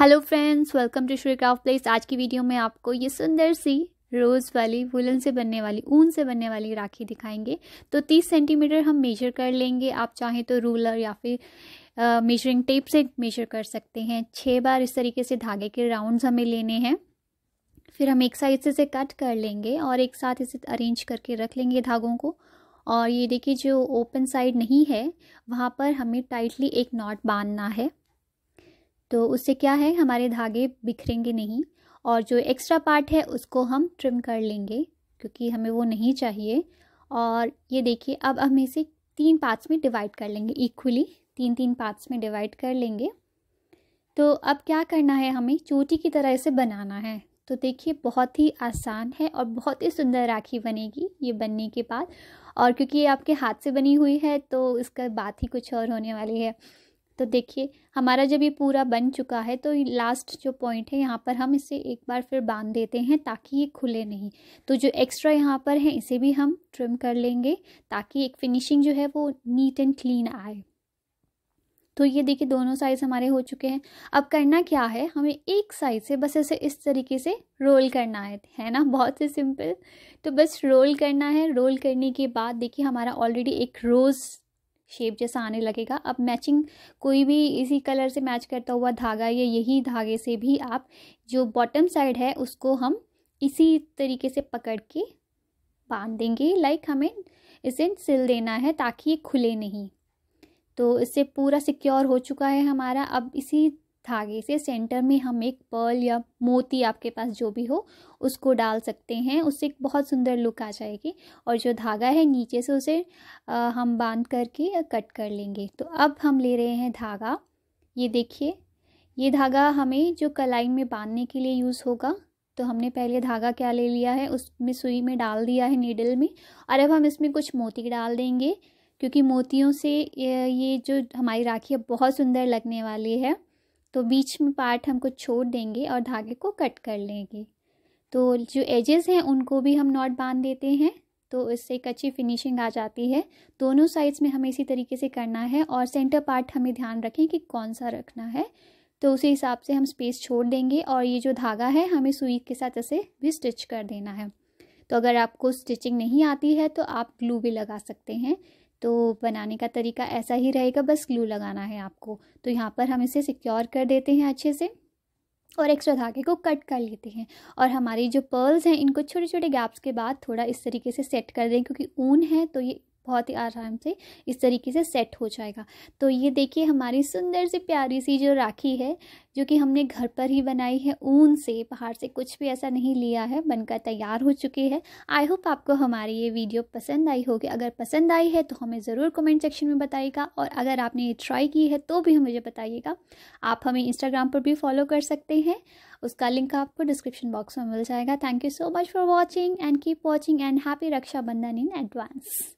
hello friends welcome to Shri craft place आज की video में आपको ये सुंदर सी रोज़ वाली वुलन से बनने वाली ऊन से बनने वाली राखी दिखाएंगे तो 30 सेंटीमीटर हम मेजर कर लेंगे आप चाहें तो रूलर या फिर मेजरिंग टेप से मेजर कर सकते हैं छः बार इस तरीके से धागे के राउंड्स हमें लेने हैं फिर हम एक साइड से इसे कट कर लेंगे और एक साथ इसे अरेंज करके रख लेंगे धागों को और ये देखिए जो ओपन साइड नहीं है वहाँ पर हमें टाइटली एक नॉट बांधना है तो उससे क्या है हमारे धागे बिखरेंगे नहीं और जो एक्स्ट्रा पार्ट है उसको हम ट्रिम कर लेंगे क्योंकि हमें वो नहीं चाहिए और ये देखिए अब हम इसे तीन पार्ट्स में डिवाइड कर लेंगे इक्वली तीन तीन पार्ट्स में डिवाइड कर लेंगे तो अब क्या करना है हमें चोटी की तरह इसे बनाना है तो देखिए बहुत ही आसान है और बहुत ही सुंदर राखी बनेगी ये बनने के बाद और क्योंकि ये आपके हाथ से बनी हुई है तो इसका बात ही कुछ और होने वाली है तो देखिए हमारा जब ये पूरा बन चुका है तो लास्ट जो पॉइंट है यहाँ पर हम इसे एक बार फिर बांध देते हैं ताकि ये खुले नहीं तो जो एक्स्ट्रा यहाँ पर है इसे भी हम ट्रिम कर लेंगे ताकि एक फिनिशिंग जो है वो नीट एंड क्लीन आए तो ये देखिए दोनों साइज़ हमारे हो चुके हैं अब करना क्या है हमें एक साइज से बस ऐसे इस तरीके से रोल करना है है ना बहुत ही सिंपल तो बस रोल करना है रोल करने के बाद देखिए हमारा ऑलरेडी एक रोज़ शेप जैसा आने लगेगा अब मैचिंग कोई भी इसी कलर से मैच करता हुआ धागा या यही धागे से भी आप जो बॉटम साइड है उसको हम इसी तरीके से पकड़ के बांध देंगे लाइक हमें इसे सिल देना है ताकि ये खुले नहीं तो इससे पूरा सिक्योर हो चुका है हमारा अब इसी धागे से सेंटर में हम एक पर्ल या मोती आपके पास जो भी हो उसको डाल सकते हैं उससे एक बहुत सुंदर लुक आ जाएगी और जो धागा है नीचे से उसे आ, हम बांध करके कट कर लेंगे तो अब हम ले रहे हैं धागा ये देखिए ये धागा हमें जो कलाई में बांधने के लिए यूज़ होगा तो हमने पहले धागा क्या ले लिया है उसमें सुई में डाल दिया है नीडल में और अब हम इसमें कुछ मोती डाल देंगे क्योंकि मोतियों से ये जो हमारी राखी है बहुत सुंदर लगने वाली है तो बीच में पार्ट हम कुछ छोड़ देंगे और धागे को कट कर लेंगे तो जो एजेस हैं उनको भी हम नॉट बांध देते हैं तो इससे एक अच्छी फिनिशिंग आ जाती है दोनों साइड्स में हमें इसी तरीके से करना है और सेंटर पार्ट हमें ध्यान रखें कि कौन सा रखना है तो उसी हिसाब से हम स्पेस छोड़ देंगे और ये जो धागा है हमें सुई के साथ इसे भी स्टिच कर देना है तो अगर आपको स्टिचिंग नहीं आती है तो आप ग्लू भी लगा सकते हैं तो बनाने का तरीका ऐसा ही रहेगा बस ग्लू लगाना है आपको तो यहाँ पर हम इसे सिक्योर कर देते हैं अच्छे से और एक्स्ट्रा धागे को कट कर लेते हैं और हमारी जो पर्ल्स हैं इनको छोटे छोटे गैप्स के बाद थोड़ा इस तरीके से सेट कर दें क्योंकि ऊन है तो ये बहुत ही आराम से इस तरीके से सेट हो जाएगा तो ये देखिए हमारी सुंदर सी प्यारी सी जो राखी है जो कि हमने घर पर ही बनाई है ऊन से बाहर से कुछ भी ऐसा नहीं लिया है बनकर तैयार हो चुकी है आई होप आपको हमारी ये वीडियो पसंद आई होगी अगर पसंद आई है तो हमें ज़रूर कमेंट सेक्शन में बताइएगा और अगर आपने ये ट्राई की है तो भी मुझे बताइएगा आप हमें इंस्टाग्राम पर भी फॉलो कर सकते हैं उसका लिंक आपको डिस्क्रिप्शन बॉक्स में मिल जाएगा thank you so much for watching and keep watching and happy Rakshabandhan in advance